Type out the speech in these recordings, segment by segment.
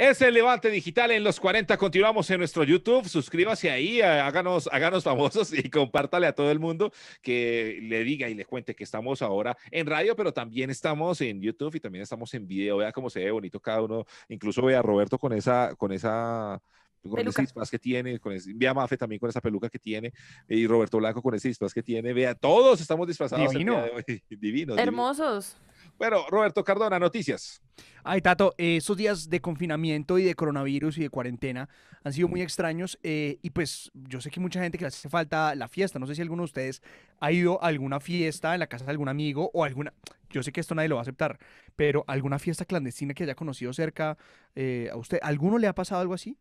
Es el Levante Digital en los 40. Continuamos en nuestro YouTube. Suscríbase ahí, háganos, háganos famosos y compártale a todo el mundo que le diga y le cuente que estamos ahora en radio, pero también estamos en YouTube y también estamos en video. Vea cómo se ve bonito cada uno. Incluso vea a Roberto con esa, con esa con que tiene, con vea Mafe también con esa peluca que tiene, y Roberto Blanco con ese disfraz que tiene, vea, todos estamos disfrazados. Divino. divinos. Hermosos. Bueno, Roberto Cardona, noticias. Ay, Tato, eh, esos días de confinamiento y de coronavirus y de cuarentena han sido muy extraños eh, y pues yo sé que mucha gente que le hace falta la fiesta. No sé si alguno de ustedes ha ido a alguna fiesta en la casa de algún amigo o alguna... Yo sé que esto nadie lo va a aceptar, pero alguna fiesta clandestina que haya conocido cerca eh, a usted. ¿Alguno le ha pasado algo así?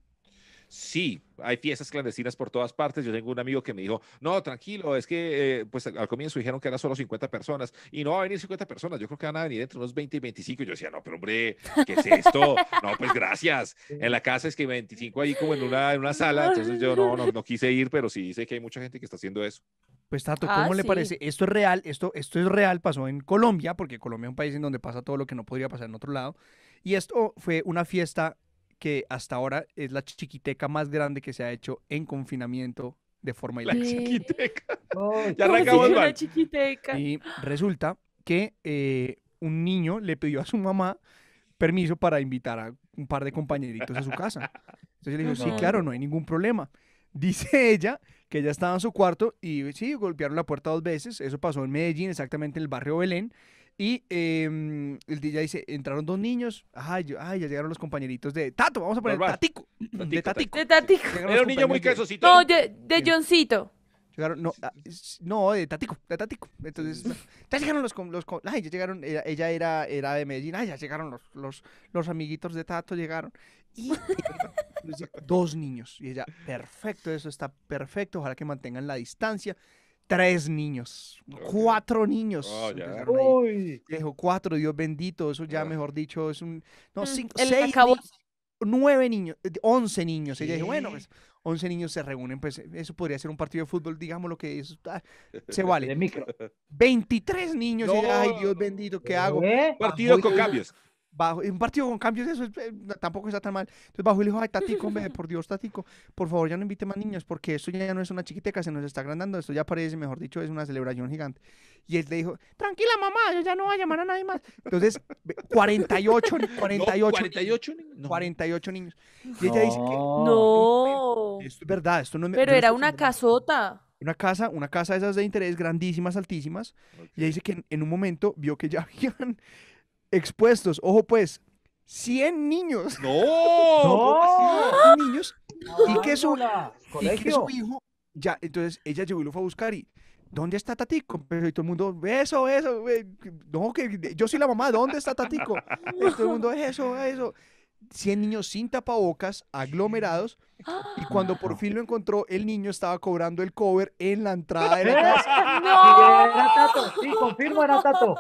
Sí, hay fiestas clandestinas por todas partes. Yo tengo un amigo que me dijo, no, tranquilo, es que eh, pues al comienzo dijeron que eran solo 50 personas y no va a venir 50 personas, yo creo que van a venir entre unos 20 y 25. yo decía, no, pero hombre, ¿qué es esto? no, pues gracias. En la casa es que 25 ahí como en una, en una sala, entonces yo no, quise ir, pero sí sé que hay mucha gente que está haciendo eso. Pues Tato, ah, ¿cómo le parece? Esto es real, esto, esto es real, pasó en Colombia, porque Colombia es un país en donde pasa todo lo que no podría pasar en otro lado. Y esto fue una fiesta que hasta ahora es la chiquiteca más grande que se ha hecho en confinamiento de forma ilegal. Oh, la chiquiteca. ya arrancamos Y resulta que eh, un niño le pidió a su mamá permiso para invitar a un par de compañeritos a su casa. Entonces le dijo, sí, claro, no hay ningún problema. Dice ella que ella estaba en su cuarto y sí, golpearon la puerta dos veces. Eso pasó en Medellín, exactamente en el barrio Belén. Y eh, el dice, entraron dos niños, ay, ay, ya llegaron los compañeritos de Tato, vamos a poner Tatico, de Tatico. De Tatico. Era un niño muy quesosito. No, de, de Johncito. Llegaron, no, ah, no, de Tatico, de Tatico. Entonces, mm. ya llegaron los, los ay, ya llegaron, ella era, era de Medellín, ay, ya llegaron los, los, los amiguitos de Tato, llegaron. Y dos niños. Y ella, perfecto, eso está perfecto, ojalá que mantengan la distancia tres niños, cuatro niños. Oh, cuatro, Dios bendito, eso ya, ah. mejor dicho, es un... No, mm, cinco, seis, nueve niños, eh, once niños. Y dijo, bueno, pues once niños se reúnen, pues eso podría ser un partido de fútbol, digamos lo que es, ah, se vale. De micro. 23 niños, ay Dios bendito, ¿qué ¿Eh? hago? Partido con cambios un partido con cambios, eso eh, tampoco está tan mal. Entonces bajó y le dijo, ay, Tatico, por Dios, Tatico, por favor ya no invite más niños, porque esto ya no es una chiquiteca, se nos está agrandando, esto ya parece, mejor dicho, es una celebración gigante. Y él le dijo, tranquila mamá, yo ya no voy a llamar a nadie más. Entonces, 48, 48, 48, niños, 48 niños. Y ella dice que... No. Esto es verdad, esto no Pero era una casota una casa, una casa de esas de interés grandísimas, altísimas, y dice que en, un momento vio que ya habían expuestos, ojo pues, 100 niños. No, no. 100 niños. y, que su, hijo, ya, entonces ella llegó y lo fue a buscar y, ¿dónde está Tatico? Pues, y todo el mundo, eso, eso, no, que yo soy la mamá, ¿dónde está Tatico? todo el mundo, eso, eso. 100 niños sin tapabocas, aglomerados, y cuando por fin lo encontró, el niño estaba cobrando el cover en la entrada de la casa. ¡No! Era Tato, sí, confirmo, era Tato.